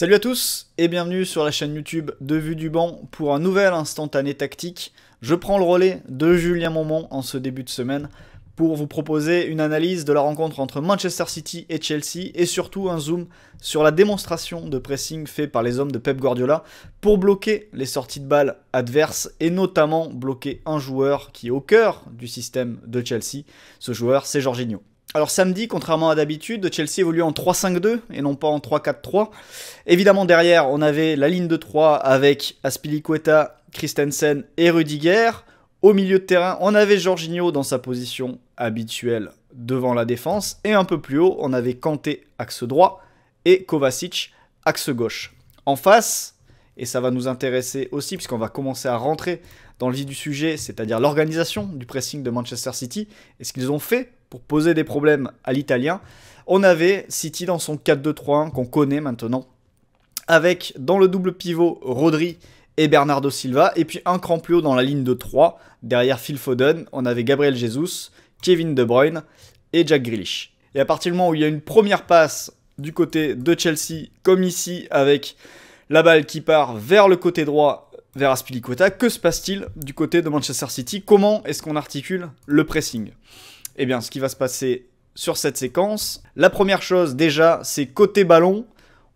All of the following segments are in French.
Salut à tous et bienvenue sur la chaîne YouTube de Vue du Banc pour un nouvel instantané tactique. Je prends le relais de Julien Momont en ce début de semaine pour vous proposer une analyse de la rencontre entre Manchester City et Chelsea et surtout un zoom sur la démonstration de pressing fait par les hommes de Pep Guardiola pour bloquer les sorties de balles adverses et notamment bloquer un joueur qui est au cœur du système de Chelsea. Ce joueur, c'est Jorginho. Alors samedi, contrairement à d'habitude, Chelsea évolue en 3-5-2 et non pas en 3-4-3. Évidemment derrière, on avait la ligne de 3 avec Aspilicueta, Christensen et Rudiger. Au milieu de terrain, on avait Jorginho dans sa position habituelle devant la défense. Et un peu plus haut, on avait Kanté, axe droit, et Kovacic, axe gauche. En face, et ça va nous intéresser aussi puisqu'on va commencer à rentrer dans le vif du sujet, c'est-à-dire l'organisation du pressing de Manchester City et ce qu'ils ont fait pour poser des problèmes à l'italien, on avait City dans son 4-2-3-1 qu'on connaît maintenant, avec dans le double pivot Rodri et Bernardo Silva, et puis un cran plus haut dans la ligne de 3, derrière Phil Foden, on avait Gabriel Jesus, Kevin De Bruyne et Jack Grealish. Et à partir du moment où il y a une première passe du côté de Chelsea, comme ici, avec la balle qui part vers le côté droit, vers Aspilicueta, que se passe-t-il du côté de Manchester City Comment est-ce qu'on articule le pressing eh bien, ce qui va se passer sur cette séquence, la première chose déjà, c'est côté ballon,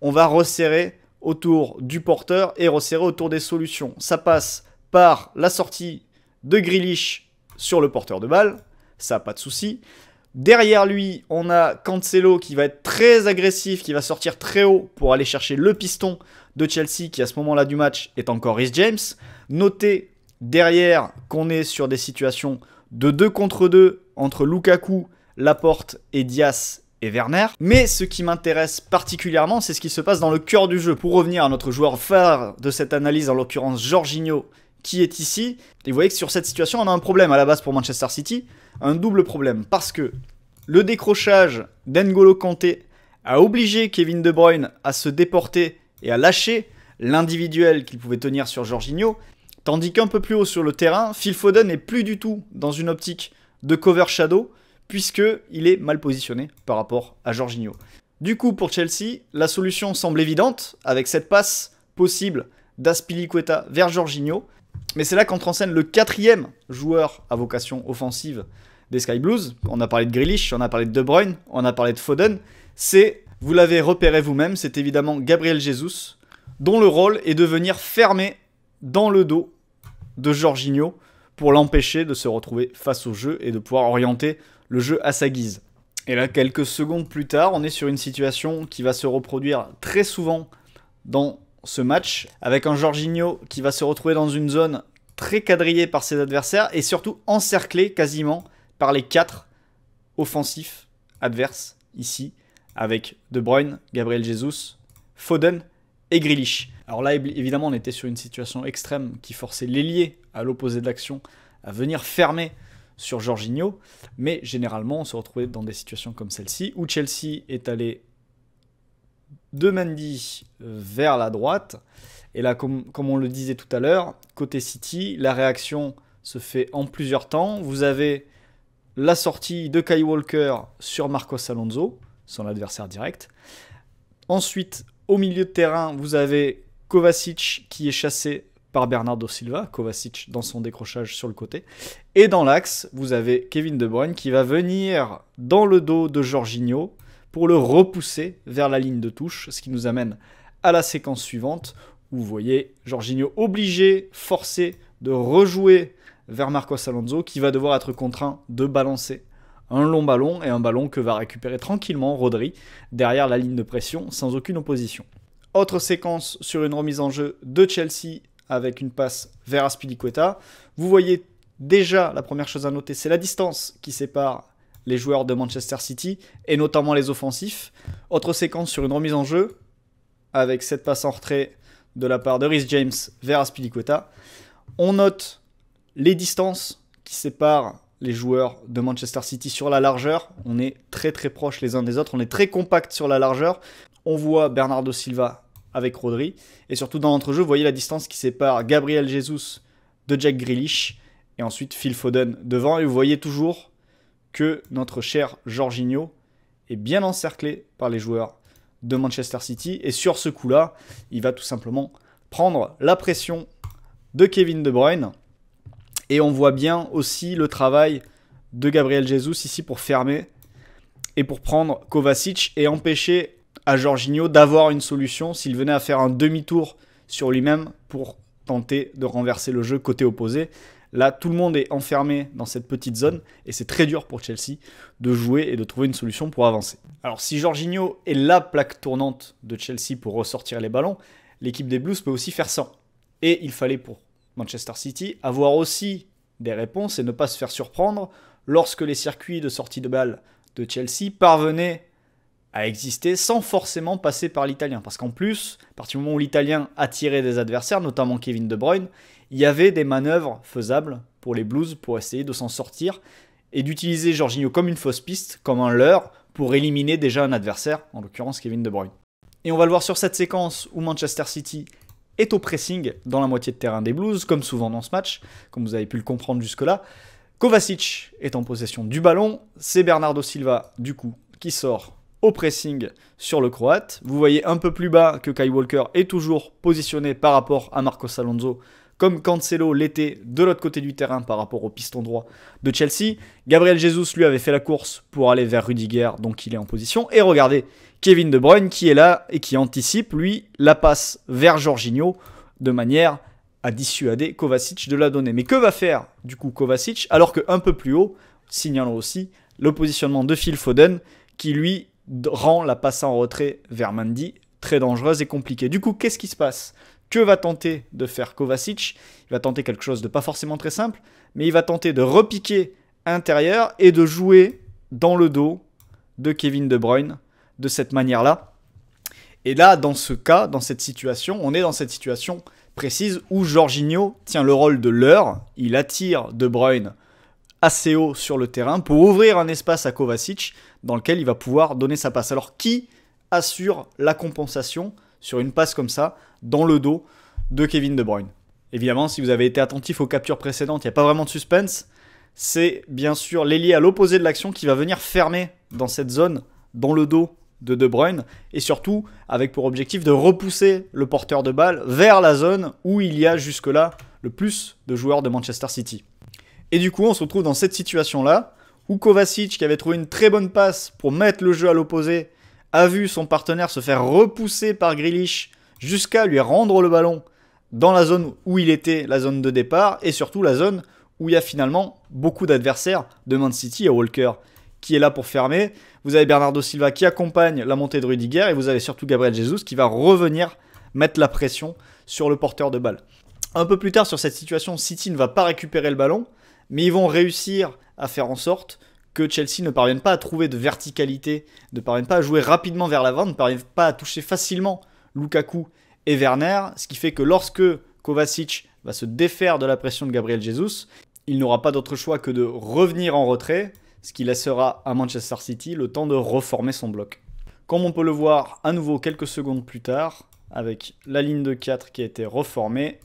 on va resserrer autour du porteur et resserrer autour des solutions. Ça passe par la sortie de Grealish sur le porteur de balle, ça pas de souci. Derrière lui, on a Cancelo qui va être très agressif, qui va sortir très haut pour aller chercher le piston de Chelsea qui à ce moment-là du match est encore Rhys James. Notez derrière qu'on est sur des situations de 2 contre 2 entre Lukaku, Laporte et Dias et Werner. Mais ce qui m'intéresse particulièrement, c'est ce qui se passe dans le cœur du jeu. Pour revenir à notre joueur phare de cette analyse, en l'occurrence Jorginho, qui est ici, et vous voyez que sur cette situation, on a un problème à la base pour Manchester City, un double problème, parce que le décrochage d'Engolo Kanté a obligé Kevin De Bruyne à se déporter et à lâcher l'individuel qu'il pouvait tenir sur Jorginho, tandis qu'un peu plus haut sur le terrain, Phil Foden n'est plus du tout dans une optique de cover shadow, puisque il est mal positionné par rapport à Jorginho. Du coup, pour Chelsea, la solution semble évidente, avec cette passe possible d'Aspilicueta vers Jorginho, mais c'est là qu'entre en scène le quatrième joueur à vocation offensive des Sky Blues. On a parlé de Grealish, on a parlé de De Bruyne, on a parlé de Foden. C'est, vous l'avez repéré vous-même, c'est évidemment Gabriel Jesus, dont le rôle est de venir fermer dans le dos de Jorginho pour l'empêcher de se retrouver face au jeu et de pouvoir orienter le jeu à sa guise. Et là, quelques secondes plus tard, on est sur une situation qui va se reproduire très souvent dans ce match, avec un Jorginho qui va se retrouver dans une zone très quadrillée par ses adversaires et surtout encerclé quasiment par les quatre offensifs adverses ici, avec De Bruyne, Gabriel Jesus, Foden et Grealish. Alors là, évidemment, on était sur une situation extrême qui forçait l'ailier à l'opposé de l'action à venir fermer sur Jorginho, mais généralement, on se retrouvait dans des situations comme celle-ci où Chelsea est allé de Mendy euh, vers la droite. Et là, comme, comme on le disait tout à l'heure, côté City, la réaction se fait en plusieurs temps. Vous avez la sortie de Kai Walker sur Marcos Alonso, son adversaire direct. Ensuite, au milieu de terrain, vous avez Kovacic qui est chassé par Bernardo Silva, Kovacic dans son décrochage sur le côté. Et dans l'axe, vous avez Kevin De Bruyne qui va venir dans le dos de Jorginho pour le repousser vers la ligne de touche, ce qui nous amène à la séquence suivante où vous voyez Jorginho obligé, forcé de rejouer vers Marcos Alonso qui va devoir être contraint de balancer un long ballon et un ballon que va récupérer tranquillement Rodri derrière la ligne de pression sans aucune opposition. Autre séquence sur une remise en jeu de Chelsea avec une passe vers Aspilicueta. Vous voyez déjà la première chose à noter, c'est la distance qui sépare les joueurs de Manchester City et notamment les offensifs. Autre séquence sur une remise en jeu avec cette passe en retrait de la part de Rhys James vers Aspilicueta. On note les distances qui séparent les joueurs de Manchester City sur la largeur. On est très très proches les uns des autres, on est très compact sur la largeur. On voit Bernardo Silva avec Rodri. Et surtout dans l'entrejeu, vous voyez la distance qui sépare Gabriel Jesus de Jack Grealish. Et ensuite Phil Foden devant. Et vous voyez toujours que notre cher Jorginho est bien encerclé par les joueurs de Manchester City. Et sur ce coup-là, il va tout simplement prendre la pression de Kevin De Bruyne. Et on voit bien aussi le travail de Gabriel Jesus ici pour fermer et pour prendre Kovacic et empêcher à Jorginho d'avoir une solution s'il venait à faire un demi-tour sur lui-même pour tenter de renverser le jeu côté opposé. Là, tout le monde est enfermé dans cette petite zone et c'est très dur pour Chelsea de jouer et de trouver une solution pour avancer. Alors si Jorginho est la plaque tournante de Chelsea pour ressortir les ballons, l'équipe des Blues peut aussi faire ça. Et il fallait pour Manchester City, avoir aussi des réponses et ne pas se faire surprendre lorsque les circuits de sortie de balle de Chelsea parvenaient à exister sans forcément passer par l'italien. Parce qu'en plus, à partir du moment où l'italien attirait des adversaires, notamment Kevin De Bruyne, il y avait des manœuvres faisables pour les Blues pour essayer de s'en sortir et d'utiliser Jorginho comme une fausse piste, comme un leurre, pour éliminer déjà un adversaire, en l'occurrence Kevin De Bruyne. Et on va le voir sur cette séquence où Manchester City est au pressing dans la moitié de terrain des Blues, comme souvent dans ce match, comme vous avez pu le comprendre jusque-là. Kovacic est en possession du ballon, c'est Bernardo Silva, du coup, qui sort au pressing sur le Croate. Vous voyez un peu plus bas que Kai Walker est toujours positionné par rapport à Marcos Alonso comme Cancelo l'était de l'autre côté du terrain par rapport au piston droit de Chelsea. Gabriel Jesus lui avait fait la course pour aller vers Rudiger, donc il est en position. Et regardez, Kevin De Bruyne qui est là et qui anticipe, lui, la passe vers Jorginho de manière à dissuader Kovacic de la donner. Mais que va faire du coup Kovacic alors qu'un peu plus haut, signalons aussi le positionnement de Phil Foden qui lui rend la passe en retrait vers Mandy très dangereuse et compliquée. Du coup, qu'est-ce qui se passe que va tenter de faire Kovacic Il va tenter quelque chose de pas forcément très simple, mais il va tenter de repiquer intérieur et de jouer dans le dos de Kevin De Bruyne de cette manière-là. Et là, dans ce cas, dans cette situation, on est dans cette situation précise où Jorginho tient le rôle de l'heure Il attire De Bruyne assez haut sur le terrain pour ouvrir un espace à Kovacic dans lequel il va pouvoir donner sa passe. Alors qui assure la compensation sur une passe comme ça, dans le dos de Kevin De Bruyne. Évidemment, si vous avez été attentif aux captures précédentes, il n'y a pas vraiment de suspense. C'est bien sûr l'ailier à l'opposé de l'action qui va venir fermer dans cette zone, dans le dos de De Bruyne, et surtout avec pour objectif de repousser le porteur de balle vers la zone où il y a jusque-là le plus de joueurs de Manchester City. Et du coup, on se retrouve dans cette situation-là, où Kovacic, qui avait trouvé une très bonne passe pour mettre le jeu à l'opposé, a vu son partenaire se faire repousser par Grealish jusqu'à lui rendre le ballon dans la zone où il était, la zone de départ, et surtout la zone où il y a finalement beaucoup d'adversaires de Man City à Walker qui est là pour fermer. Vous avez Bernardo Silva qui accompagne la montée de Rudiger et vous avez surtout Gabriel Jesus qui va revenir mettre la pression sur le porteur de balle. Un peu plus tard sur cette situation, City ne va pas récupérer le ballon, mais ils vont réussir à faire en sorte que Chelsea ne parvienne pas à trouver de verticalité, ne parvienne pas à jouer rapidement vers l'avant, ne parvienne pas à toucher facilement Lukaku et Werner, ce qui fait que lorsque Kovacic va se défaire de la pression de Gabriel Jesus, il n'aura pas d'autre choix que de revenir en retrait, ce qui laissera à Manchester City le temps de reformer son bloc. Comme on peut le voir à nouveau quelques secondes plus tard, avec la ligne de 4 qui a été reformée,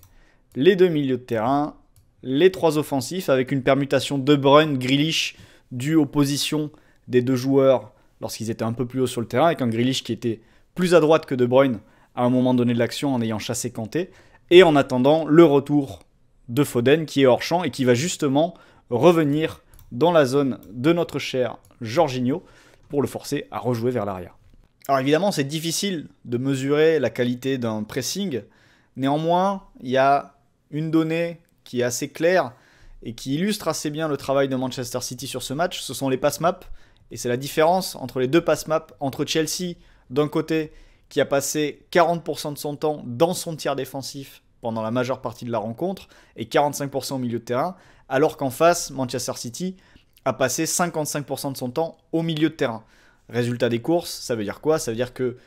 les deux milieux de terrain, les trois offensifs avec une permutation De Bruyne, Grealish, dû aux positions des deux joueurs lorsqu'ils étaient un peu plus haut sur le terrain, avec un Grealish qui était plus à droite que De Bruyne à un moment donné de l'action en ayant chassé Kanté, et en attendant le retour de Foden qui est hors champ et qui va justement revenir dans la zone de notre cher Jorginho pour le forcer à rejouer vers l'arrière. Alors évidemment, c'est difficile de mesurer la qualité d'un pressing. Néanmoins, il y a une donnée qui est assez claire, et qui illustre assez bien le travail de Manchester City sur ce match, ce sont les pass maps. Et c'est la différence entre les deux pass maps, entre Chelsea d'un côté qui a passé 40% de son temps dans son tiers défensif pendant la majeure partie de la rencontre et 45% au milieu de terrain, alors qu'en face, Manchester City a passé 55% de son temps au milieu de terrain. Résultat des courses, ça veut dire quoi Ça veut dire que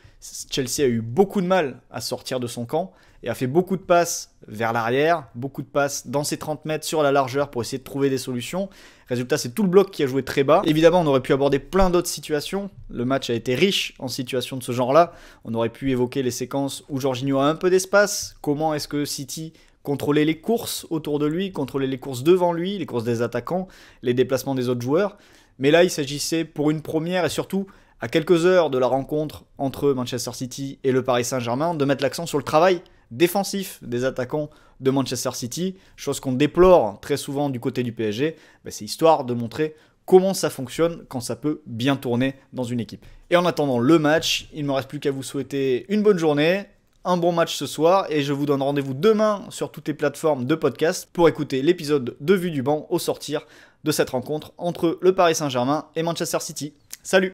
Chelsea a eu beaucoup de mal à sortir de son camp et a fait beaucoup de passes vers l'arrière, beaucoup de passes dans ses 30 mètres sur la largeur pour essayer de trouver des solutions. Résultat, c'est tout le bloc qui a joué très bas. Évidemment, on aurait pu aborder plein d'autres situations. Le match a été riche en situations de ce genre-là. On aurait pu évoquer les séquences où Jorginho a un peu d'espace. Comment est-ce que City contrôlait les courses autour de lui, contrôlait les courses devant lui, les courses des attaquants, les déplacements des autres joueurs. Mais là, il s'agissait pour une première et surtout à quelques heures de la rencontre entre Manchester City et le Paris Saint-Germain de mettre l'accent sur le travail défensif des attaquants de Manchester City, chose qu'on déplore très souvent du côté du PSG, bah, c'est histoire de montrer comment ça fonctionne quand ça peut bien tourner dans une équipe. Et en attendant le match, il ne me reste plus qu'à vous souhaiter une bonne journée, un bon match ce soir et je vous donne rendez-vous demain sur toutes les plateformes de podcast pour écouter l'épisode de Vue du banc au sortir de cette rencontre entre le Paris Saint-Germain et Manchester City. Salut